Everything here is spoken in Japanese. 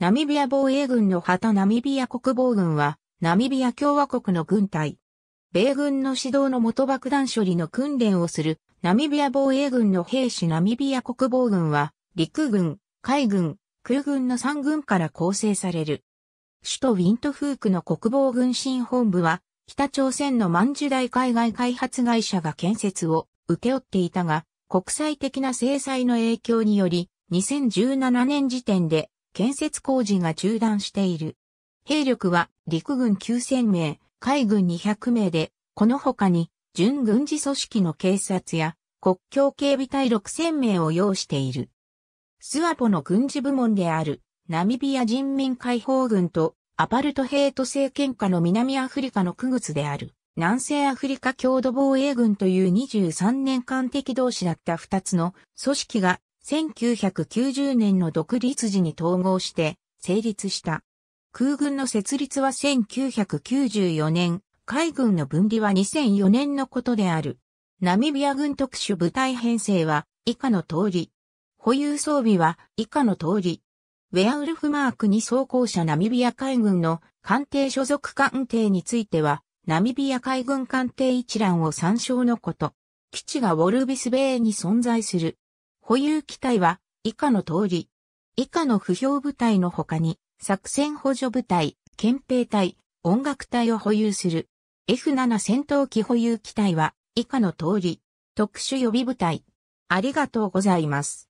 ナミビア防衛軍の旗ナミビア国防軍は、ナミビア共和国の軍隊。米軍の指導の元爆弾処理の訓練をする、ナミビア防衛軍の兵士ナミビア国防軍は、陸軍、海軍、空軍の3軍から構成される。首都ウィントフークの国防軍新本部は、北朝鮮の万寿大海外開発会社が建設を受け負っていたが、国際的な制裁の影響により、2017年時点で建設工事が中断している。兵力は陸軍9000名、海軍200名で、この他に準軍事組織の警察や国境警備隊6000名を要している。スワポの軍事部門であるナミビア人民解放軍とアパルトヘイト政権下の南アフリカの区別である南西アフリカ共同防衛軍という23年間敵同士だった2つの組織が1990年の独立時に統合して成立した。空軍の設立は1994年、海軍の分離は2004年のことである。ナミビア軍特殊部隊編成は以下の通り。保有装備は以下の通り。ウェアウルフマーク2装甲車ナミビア海軍の艦艇所属艦艇については、ナミビア海軍艦艇一覧を参照のこと。基地がウォルビスベイに存在する。保有機体は以下の通り、以下の不評部隊の他に、作戦補助部隊、憲兵隊、音楽隊を保有する。F7 戦闘機保有機体は以下の通り、特殊予備部隊。ありがとうございます。